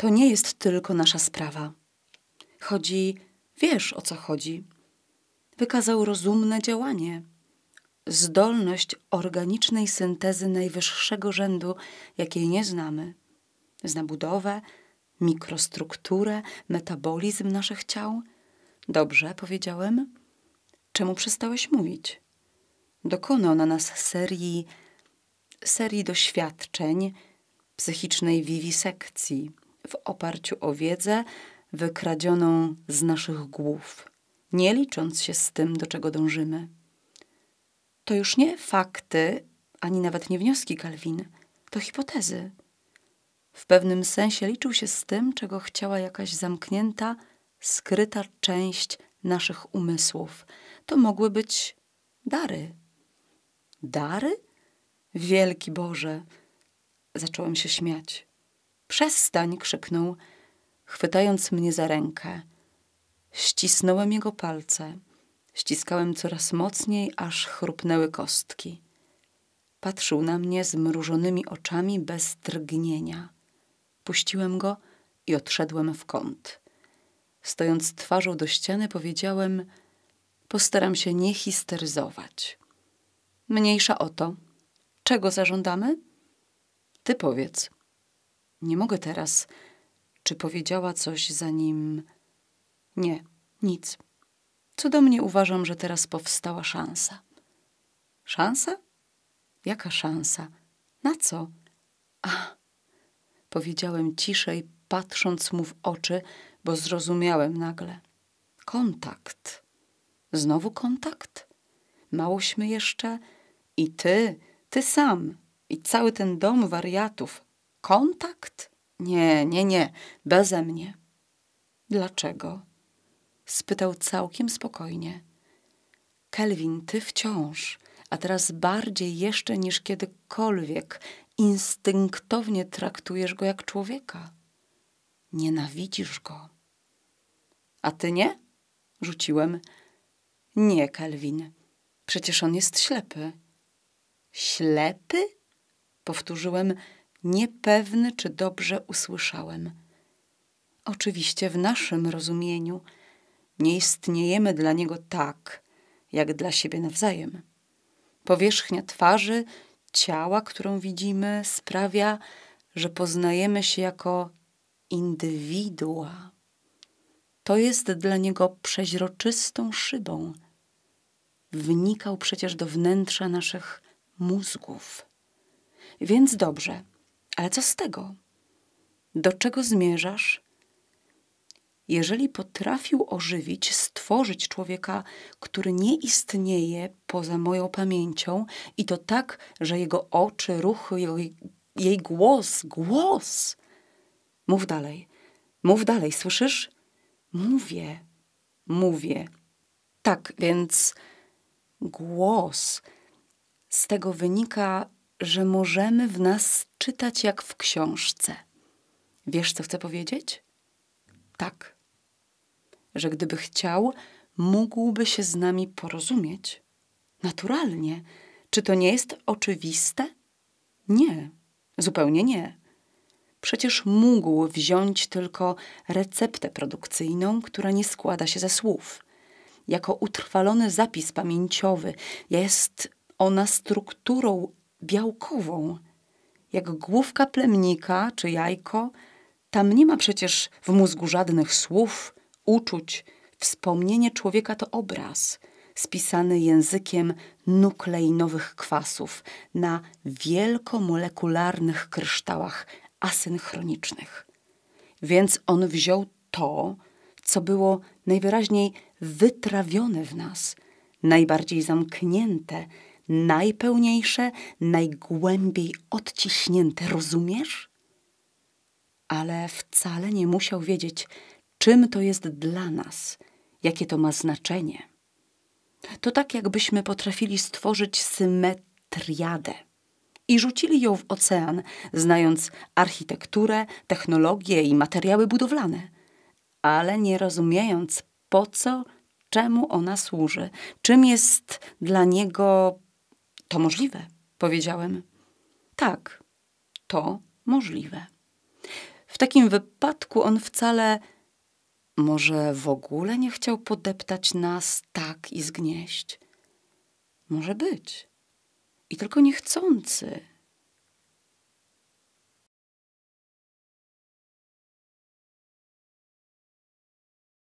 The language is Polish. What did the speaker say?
To nie jest tylko nasza sprawa. Chodzi, wiesz o co chodzi. Wykazał rozumne działanie, zdolność organicznej syntezy najwyższego rzędu, jakiej nie znamy. Zna budowę, mikrostrukturę, metabolizm naszych ciał. Dobrze, powiedziałem. Czemu przestałeś mówić? Dokonał na nas serii, serii doświadczeń, psychicznej wiwisekcji, w oparciu o wiedzę wykradzioną z naszych głów, nie licząc się z tym, do czego dążymy. To już nie fakty, ani nawet nie wnioski Kalwin, to hipotezy. W pewnym sensie liczył się z tym, czego chciała jakaś zamknięta, skryta część naszych umysłów. To mogły być dary. Dary? Wielki Boże! Zacząłem się śmiać. Przestań! krzyknął, chwytając mnie za rękę. Ścisnąłem jego palce. Ściskałem coraz mocniej, aż chrupnęły kostki. Patrzył na mnie zmrużonymi oczami bez drgnienia. Puściłem go i odszedłem w kąt. Stojąc twarzą do ściany, powiedziałem: Postaram się nie histeryzować. Mniejsza o to. Czego zażądamy? Ty powiedz. Nie mogę teraz. Czy powiedziała coś zanim. Nie, nic. Co do mnie uważam, że teraz powstała szansa. Szansa? Jaka szansa? Na co? Ah! powiedziałem ciszej, patrząc mu w oczy, bo zrozumiałem nagle. Kontakt. Znowu kontakt? Małośmy jeszcze? I ty, ty sam, i cały ten dom wariatów, Kontakt? Nie, nie, nie, beze mnie. Dlaczego? spytał całkiem spokojnie. Kelvin, ty wciąż, a teraz bardziej jeszcze niż kiedykolwiek, instynktownie traktujesz go jak człowieka. Nienawidzisz go. A ty nie? Rzuciłem. Nie, Kelvin. Przecież on jest ślepy. Ślepy? Powtórzyłem niepewny, czy dobrze usłyszałem. Oczywiście w naszym rozumieniu nie istniejemy dla niego tak, jak dla siebie nawzajem. Powierzchnia twarzy, ciała, którą widzimy, sprawia, że poznajemy się jako indywidua. To jest dla niego przeźroczystą szybą. Wnikał przecież do wnętrza naszych mózgów. Więc dobrze, ale co z tego? Do czego zmierzasz? Jeżeli potrafił ożywić, stworzyć człowieka, który nie istnieje poza moją pamięcią, i to tak, że jego oczy, ruchy, jej, jej głos, głos. Mów dalej, mów dalej, słyszysz? Mówię, mówię. Tak, więc głos. Z tego wynika że możemy w nas czytać jak w książce. Wiesz, co chcę powiedzieć? Tak. Że gdyby chciał, mógłby się z nami porozumieć. Naturalnie. Czy to nie jest oczywiste? Nie, zupełnie nie. Przecież mógł wziąć tylko receptę produkcyjną, która nie składa się ze słów. Jako utrwalony zapis pamięciowy jest ona strukturą białkową, jak główka plemnika czy jajko. Tam nie ma przecież w mózgu żadnych słów, uczuć. Wspomnienie człowieka to obraz, spisany językiem nukleinowych kwasów na wielkomolekularnych kryształach asynchronicznych. Więc on wziął to, co było najwyraźniej wytrawione w nas, najbardziej zamknięte, najpełniejsze, najgłębiej odciśnięte, rozumiesz? Ale wcale nie musiał wiedzieć, czym to jest dla nas, jakie to ma znaczenie. To tak, jakbyśmy potrafili stworzyć symetriadę i rzucili ją w ocean, znając architekturę, technologię i materiały budowlane, ale nie rozumiejąc, po co, czemu ona służy, czym jest dla niego to możliwe, powiedziałem. Tak, to możliwe. W takim wypadku on wcale może w ogóle nie chciał podeptać nas tak i zgnieść. Może być. I tylko niechcący